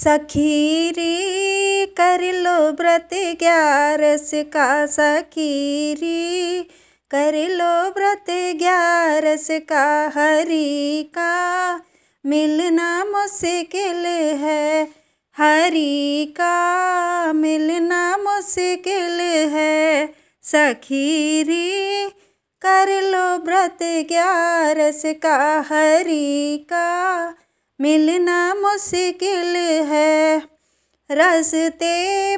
सखी रे कर लो व्रत ग्यारस का सखी रे कर लो व्रत ग्यारस का हरी का मिलना मुश्किल है हरी का मिलना मुश्किल है सखी रे कर लो व्रत ग्यारस का हरी का मिलना मुश्किल है रास्ते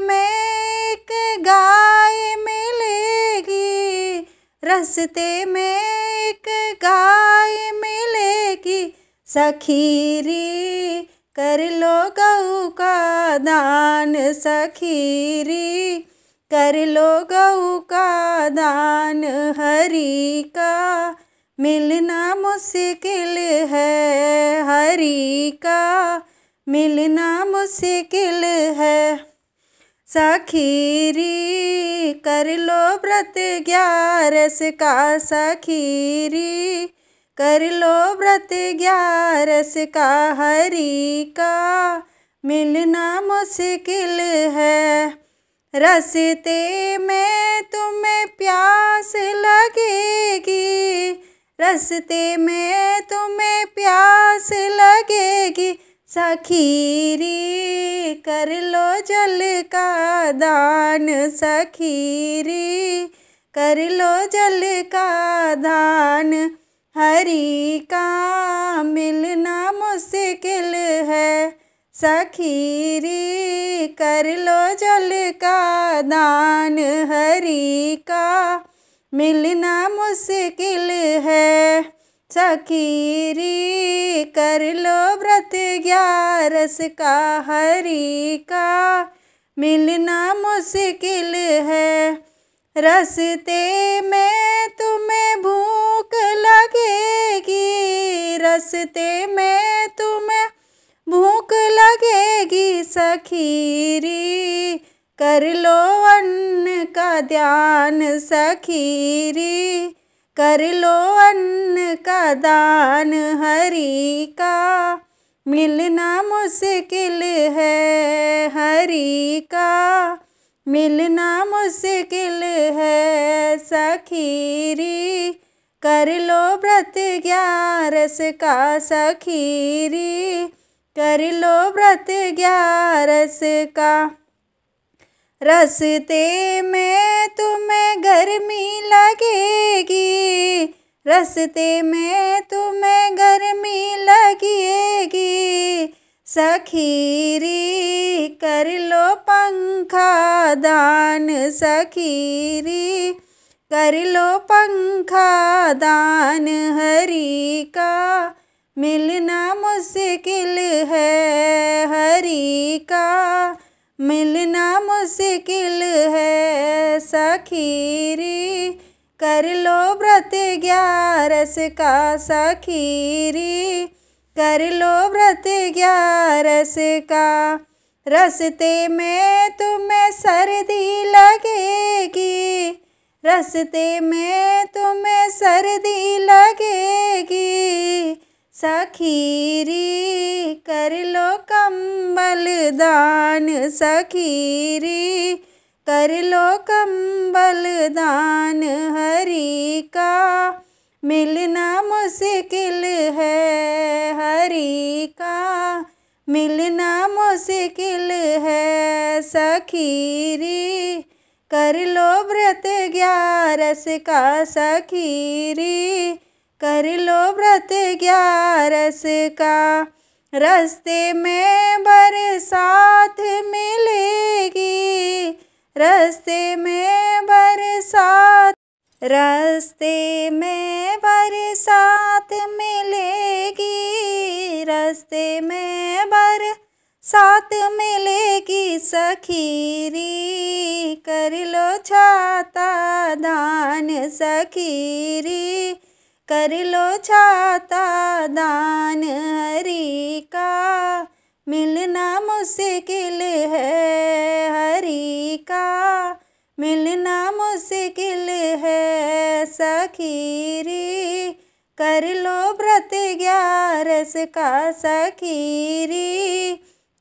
में एक गाय मिलेगी रास्ते में एक गाय मिलेगी सखीरी कर लो गऊ का दान सखीरी कर लो गऊ का दान हरी का मिलना मुश्किल है परी का मिलना मुश्किल है सखीरी कर लो व्रत ग्यारस का सखीरी कर लो व्रत ग्यारस का हरी का मिलना मुश्किल है रस्ते में तुम्हें प्यास लगेगी रस्ते में तुम्हें प्यास लगेगी सखीरी कर लो जल का दान सखीरी कर लो जल का दान हरी का मिलना मुश्किल है सखीरी कर लो जल का दान हरी का मिलना मुश्किल है सखीरी कर लो व्रत ग्यारस का हरी का मिलना मुश्किल है रस्ते में तुम्हें भूख लगेगी रस्ते में तुम्हें भूख लगेगी सखीरी कर लो अन्न का ध्यान सखीरी कर लो अन्न का दान हरि का मिलना मुश्किल है हरि का मिलना मुश्किल है सखीरी कर लो व्रत ग्यारस का सखीरी कर लो व्रत ग्यारस का रस्ते में तुम्हें गर्मी लगेगी रस्ते में तुम्हें गर्मी लगेगी सखीरी कर लो पंखा दान सखीरी कर लो पंखा दान हरी का मिलना मुश्किल है हरी का मिलना मुश्किल है सखीरी कर लो व्रत ग्यारस का सखीरी कर लो व्रत ग्यारस का रस्ते में तुम्हें सर्दी लगेगी रस्ते में तुम्हें सर्दी लगेगी सखीरी कर लो कंबल दान सखीरी कर लो कंबल दान हरी का मिलना मुश्किल है हरी का मिलना मुश्किल है सखीरी कर लो व्रत ग्यारस का सखीरी कर लो व्रत ग्यारस का रस्ते में बरसात मिलेगी रस्ते में बरसात रस्ते में बरसात मिलेगी रस्ते में बर साथ मिलेगी सखीरी कर लो छाता दान सखीरी कर लो छाता दान हरि का मिलना मुश्किल है हरि का मिलना मुश्किल है सखीरी कर लो व्रत ग्यारस का सखीरी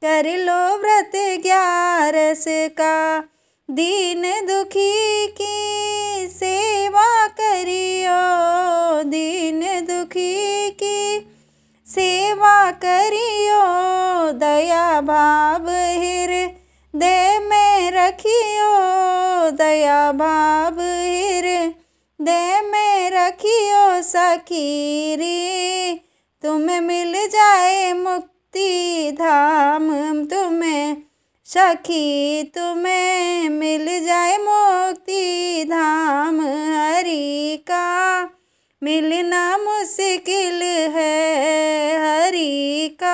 कर लो व्रत ग्यारस का दीन दुखी की सेवा करी सेवा करियो दया भाव दे में रखियो दया भाव दे में रखियो सखीरी तुम्हें मिल जाए मुक्ति धाम तुम्हें सखी तुम्हें मिल जाए मुक्ति धाम हरी का मिलना मुश्किल है हरी का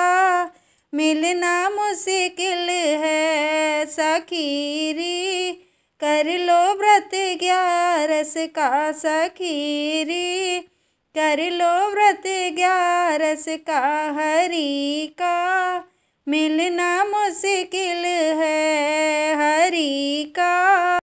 मिलना मुश्किल है सखीरी कर लो व्रत ग्यारस का सखीरी कर लो व्रत ग्यारस का हरी का मिलना मुश्किल है हरी का